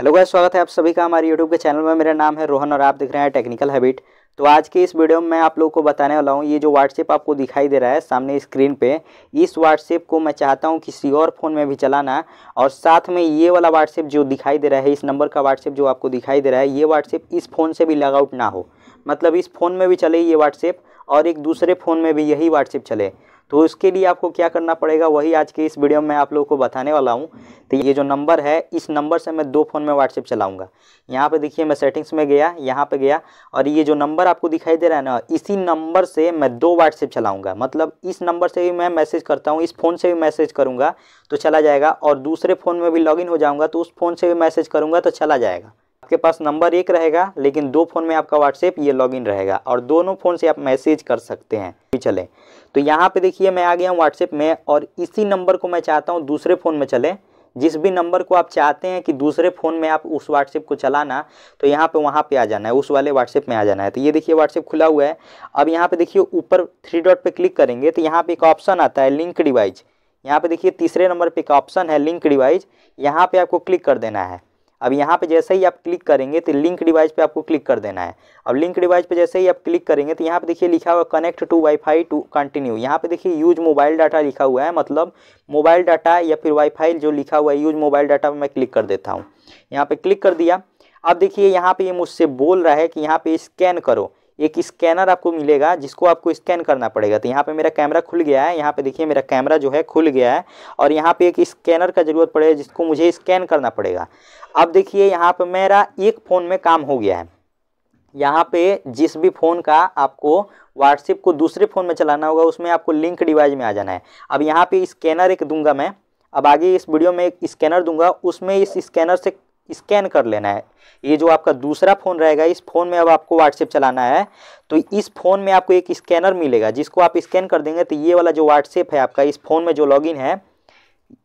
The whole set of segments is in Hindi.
हेलो गाइस स्वागत है आप सभी का हमारे यूट्यूब के चैनल में मेरा नाम है रोहन और आप देख रहे हैं टेक्निकल हैबिट तो आज के इस वीडियो में मैं आप लोगों को बताने वाला हूँ ये जो व्हाट्सएप आपको दिखाई दे रहा है सामने स्क्रीन पे इस व्हाट्सएप को मैं चाहता हूँ किसी और फ़ोन में भी चलाना और साथ में ये वाला व्हाट्सएप जो दिखाई दे रहा है इस नंबर का व्हाट्सएप जो आपको दिखाई दे रहा है ये व्हाट्सएप इस फ़ोन से भी लगआउट ना हो मतलब इस फ़ोन में भी चले ये व्हाट्सएप और एक दूसरे फ़ोन में भी यही व्हाट्सएप चले तो उसके लिए आपको क्या करना पड़ेगा वही आज के इस वीडियो में आप लोगों को बताने वाला हूँ तो ये जो नंबर है इस नंबर से मैं दो फ़ोन में व्हाट्सएप चलाऊँगा यहाँ पर देखिए मैं सेटिंग्स में गया यहाँ पर गया और ये जो नंबर आपको दिखाई दे रहा है ना इसी नंबर से मैं दो व्हाट्सएप चलाऊँगा मतलब इस नंबर से भी मैं मैसेज करता हूँ इस फ़ोन से भी मैसेज करूँगा तो चला जाएगा और दूसरे फ़ोन में भी लॉगिन हो जाऊँगा तो उस फ़ोन से भी मैसेज करूँगा तो चला जाएगा आपके पास नंबर एक रहेगा लेकिन दो फ़ोन में आपका व्हाट्सएप ये लॉगिन रहेगा और दोनों फ़ोन से आप मैसेज कर सकते हैं चले तो यहाँ पे देखिए मैं आ गया हूँ व्हाट्सएप में और इसी नंबर को मैं चाहता हूँ दूसरे फ़ोन में चले जिस भी नंबर को आप चाहते हैं कि दूसरे फ़ोन में आप उस व्हाट्सएप को चलाना तो यहाँ पे वहाँ पे आ जाना है उस वाले व्हाट्सएप में आ जाना है तो ये देखिए व्हाट्सएप खुला हुआ है अब यहाँ पे देखिए ऊपर थ्री डॉट पे क्लिक करेंगे तो यहाँ पे एक ऑप्शन आता है लिंक डिवाइस यहाँ पे देखिए तीसरे नंबर पे एक ऑप्शन है लिंक डिवाइस यहाँ पर आपको क्लिक कर देना है अब यहाँ पे जैसे ही आप क्लिक करेंगे तो लिंक डिवाइस पे आपको क्लिक कर देना है अब लिंक डिवाइस पे जैसे ही आप क्लिक करेंगे तो यहाँ पे देखिए लिखा हुआ connect to wifi to continue यहाँ पे देखिए यूज मोबाइल डाटा लिखा हुआ है मतलब मोबाइल डाटा या फिर वाईफाई जो लिखा हुआ है यूज मोबाइल डाटा पर मैं क्लिक कर देता हूँ यहाँ पर क्लिक कर दिया अब देखिए यहाँ पर ये मुझसे बोल रहा है कि यहाँ पर स्कैन करो एक स्कैनर आपको मिलेगा जिसको आपको स्कैन करना पड़ेगा तो यहाँ पे मेरा कैमरा खुल गया है यहाँ पे देखिए मेरा कैमरा जो है खुल गया है और यहाँ पे एक स्कैनर का ज़रूरत पड़ेगा जिसको मुझे स्कैन करना पड़ेगा अब देखिए यहाँ पे मेरा एक फ़ोन में काम हो गया है यहाँ पे जिस भी फ़ोन का आपको व्हाट्सएप को दूसरे फ़ोन में चलाना होगा उसमें आपको लिंक डिवाइस में आ जाना है अब यहाँ पर स्कैनर एक दूंगा मैं अब आगे इस वीडियो में एक स्कैनर दूंगा उसमें इस स्कैनर से स्कैन कर लेना है ये जो आपका दूसरा फ़ोन रहेगा इस फ़ोन में अब आपको व्हाट्सएप चलाना है तो इस फ़ोन में आपको एक स्कैनर मिलेगा जिसको आप स्कैन कर देंगे तो ये वाला जो व्हाट्सएप है आपका इस फ़ोन में जो लॉगिन है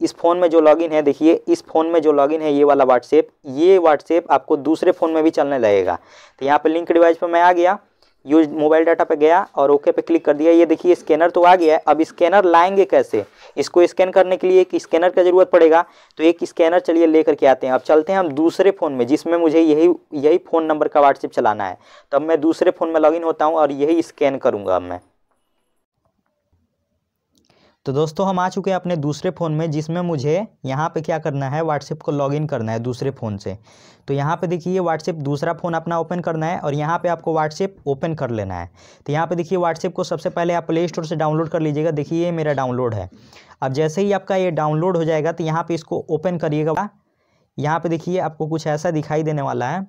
इस फ़ोन में जो लॉगिन है देखिए इस फ़ोन में जो लॉगिन है ये वाला व्हाट्सएप ये व्हाट्सएप आपको दूसरे फ़ोन में भी चलने लगेगा तो यहाँ पर लिंक डिवाइस पर मैं आ गया यूज मोबाइल डाटा पे गया और ओके पे क्लिक कर दिया ये देखिए स्कैनर तो आ गया है अब स्कैनर लाएंगे कैसे इसको स्कैन करने के लिए एक स्कैनर का ज़रूरत पड़ेगा तो एक स्कैनर चलिए लेकर के आते हैं अब चलते हैं हम दूसरे फ़ोन में जिसमें मुझे यही यही फ़ोन नंबर का व्हाट्सएप चलाना है तब मैं दूसरे फ़ोन में लॉग होता हूँ और यही स्कैन करूँगा अब मैं तो दोस्तों हम आ चुके हैं अपने दूसरे फ़ोन में जिसमें मुझे यहाँ पे क्या करना है व्हाट्सएप को लॉगिन करना है दूसरे फ़ोन से तो यहाँ पे देखिए व्हाट्सएप दूसरा फ़ोन अपना ओपन करना है और यहाँ पे आपको व्हाट्सएप ओपन कर लेना है तो यहाँ पे देखिए व्हाट्सएप को सबसे पहले आप प्ले स्टोर से डाउनलोड कर लीजिएगा देखिए ये मेरा डाउनलोड है अब जैसे ही आपका ये डाउनलोड हो जाएगा तो यहाँ पर इसको ओपन करिएगा यहाँ पर देखिए आपको कुछ ऐसा दिखाई देने वाला है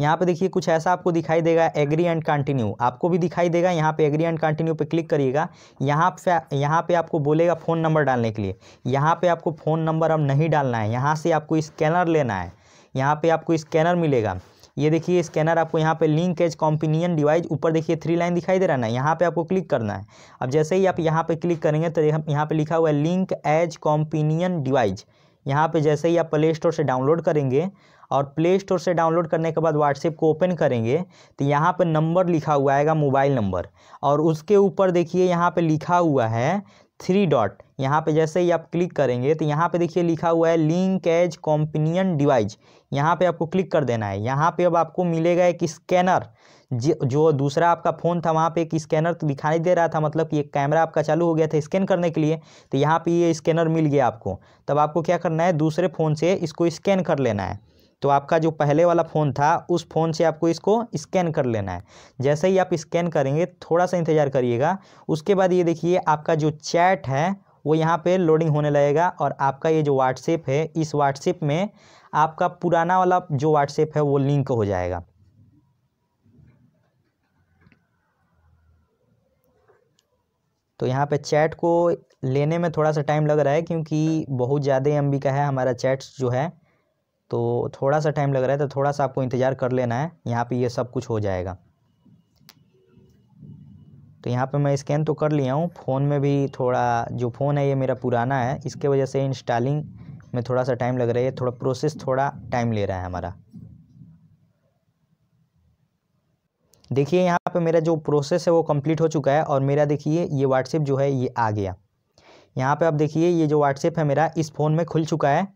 यहाँ पे देखिए कुछ ऐसा आपको दिखाई देगा एग्री एंड कंटिन्यू आपको भी दिखाई देगा यहाँ पे एग्री एंड कंटिन्यू पे क्लिक करिएगा यहाँ पे यहाँ पे आपको बोलेगा फ़ोन नंबर डालने के लिए यहाँ पे आपको फ़ोन नंबर अब नहीं डालना है यहाँ से आपको स्कैनर लेना है यहाँ पे आपको स्कैनर मिलेगा ये देखिए स्कैनर आपको यहाँ पे लिंक एज कॉम्पिनियन डिवाइस ऊपर देखिए थ्री लाइन दिखाई दे रहा है ना यहाँ पे आपको क्लिक करना है अब जैसे ही आप यहाँ पे क्लिक करेंगे तो यहाँ पे लिखा हुआ है लिंक एज कॉम्पिनियन डिवाइस यहाँ पे जैसे ही आप प्ले स्टोर से डाउनलोड करेंगे और प्ले स्टोर से डाउनलोड करने के बाद व्हाट्सएप को ओपन करेंगे तो यहाँ पर नंबर लिखा हुआ आएगा मोबाइल नंबर और उसके ऊपर देखिए यहाँ पर लिखा हुआ है थ्री डॉट यहाँ पे जैसे ही आप क्लिक करेंगे तो यहाँ पे देखिए लिखा हुआ है लिंक एज कॉम्पिनियन डिवाइस यहाँ पे आपको क्लिक कर देना है यहाँ पे अब आपको मिलेगा एक स्कैनर जो दूसरा आपका फ़ोन था वहाँ पे एक स्कैनर तो दिखाई दे रहा था मतलब कि एक कैमरा आपका चालू हो गया था स्कैन करने के लिए तो यहाँ पर ये स्कैनर मिल गया आपको तब आपको क्या करना है दूसरे फ़ोन से इसको स्कैन कर लेना है तो आपका जो पहले वाला फ़ोन था उस फ़ोन से आपको इसको स्कैन कर लेना है जैसे ही आप स्कैन करेंगे थोड़ा सा इंतज़ार करिएगा उसके बाद ये देखिए आपका जो चैट है वो यहाँ पे लोडिंग होने लगेगा और आपका ये जो व्हाट्सएप है इस व्हाट्सएप में आपका पुराना वाला जो व्हाट्सएप है वो लिंक हो जाएगा तो यहाँ पे चैट को लेने में थोड़ा सा टाइम लग रहा है क्योंकि बहुत ज़्यादा एम का है हमारा चैट्स जो है तो थोड़ा सा टाइम लग रहा है तो थोड़ा सा आपको इंतज़ार कर लेना है यहाँ पे ये सब कुछ हो जाएगा तो यहाँ पे मैं स्कैन तो कर लिया हूँ फ़ोन में भी थोड़ा जो फ़ोन है ये मेरा पुराना है इसके वजह से इंस्टॉलिंग में थोड़ा सा टाइम लग रहा है थोड़ा प्रोसेस थोड़ा टाइम ले रहा है हमारा देखिए यहाँ पे मेरा जो प्रोसेस है वो कंप्लीट हो चुका है और मेरा देखिए ये व्हाट्सएप जो है ये आ गया यहाँ पे आप देखिए ये जो व्हाट्सएप है मेरा इस फ़ोन में खुल चुका है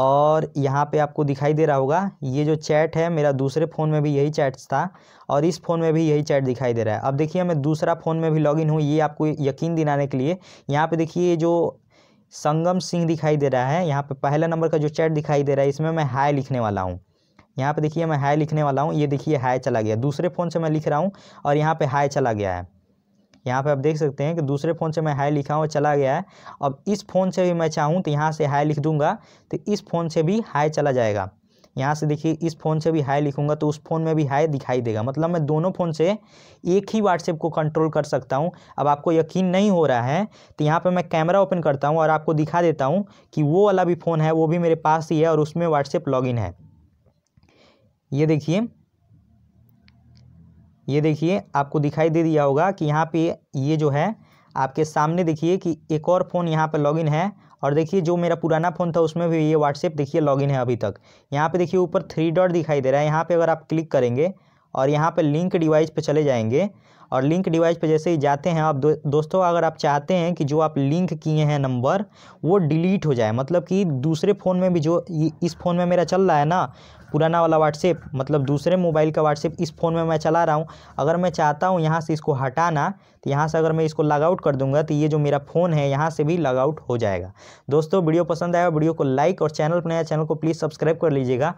और यहाँ पे आपको दिखाई दे रहा होगा ये जो चैट है मेरा दूसरे फ़ोन में भी यही चैट था और इस फ़ोन में भी यही चैट दिखाई दे रहा है अब देखिए मैं दूसरा फ़ोन में भी लॉगिन हूँ ये आपको यकीन दिलाने के लिए यहाँ पे देखिए ये जो संगम सिंह दिखाई दे रहा है यहाँ पे पहला नंबर का जो चैट दिखाई दे रहा है इसमें मैं हाय लिखने वाला हूँ यहाँ पे देखिए मैं हाय लिखने वाला हूँ ये देखिए हाय चला गया दूसरे फ़ोन से मैं लिख रहा हूँ और यहाँ पर हाय चला गया है यहाँ पे आप देख सकते हैं कि दूसरे फ़ोन से मैं हाई लिखा हूँ चला गया है अब इस फ़ोन से भी मैं चाहूँ तो यहाँ से हाई लिख दूँगा तो इस फ़ोन से भी हाई चला जाएगा यहाँ से देखिए इस फ़ोन से भी हाई लिखूंगा तो उस फ़ोन में भी हाई दिखाई देगा मतलब मैं दोनों फ़ोन से एक ही व्हाट्सएप को कंट्रोल कर सकता हूँ अब आपको यकीन नहीं हो रहा है तो यहाँ पे मैं कैमरा ओपन करता हूँ और आपको दिखा देता हूँ कि वो वाला भी फ़ोन है वो भी मेरे पास ही है और उसमें व्हाट्सएप लॉग है ये देखिए ये देखिए आपको दिखाई दे दिया होगा कि यहाँ पे ये जो है आपके सामने देखिए कि एक और फ़ोन यहाँ पर लॉगिन है और देखिए जो मेरा पुराना फ़ोन था उसमें भी ये व्हाट्सएप देखिए लॉगिन है अभी तक यहाँ पे देखिए ऊपर थ्री डॉट दिखाई दे रहा है यहाँ पे अगर आप क्लिक करेंगे और यहाँ पे लिंक डिवाइस पे चले जाएंगे और लिंक डिवाइस पे जैसे ही जाते हैं आप दो, दोस्तों अगर आप चाहते हैं कि जो आप लिंक किए हैं नंबर वो डिलीट हो जाए मतलब कि दूसरे फ़ोन में भी जो इस फ़ोन में मेरा चल रहा है ना पुराना वाला व्हाट्सएप मतलब दूसरे मोबाइल का व्हाट्सएप इस फ़ोन में मैं चला रहा हूँ अगर मैं चाहता हूँ यहाँ से इसको हटाना तो यहाँ से अगर मैं इसको लॉगआउट कर दूंगा तो ये जो मेरा फ़ोन है यहाँ से भी लॉगआउट हो जाएगा दोस्तों वीडियो पसंद आया वीडियो को लाइक और चैनल पर नया चैनल को प्लीज़ सब्सक्राइब कर लीजिएगा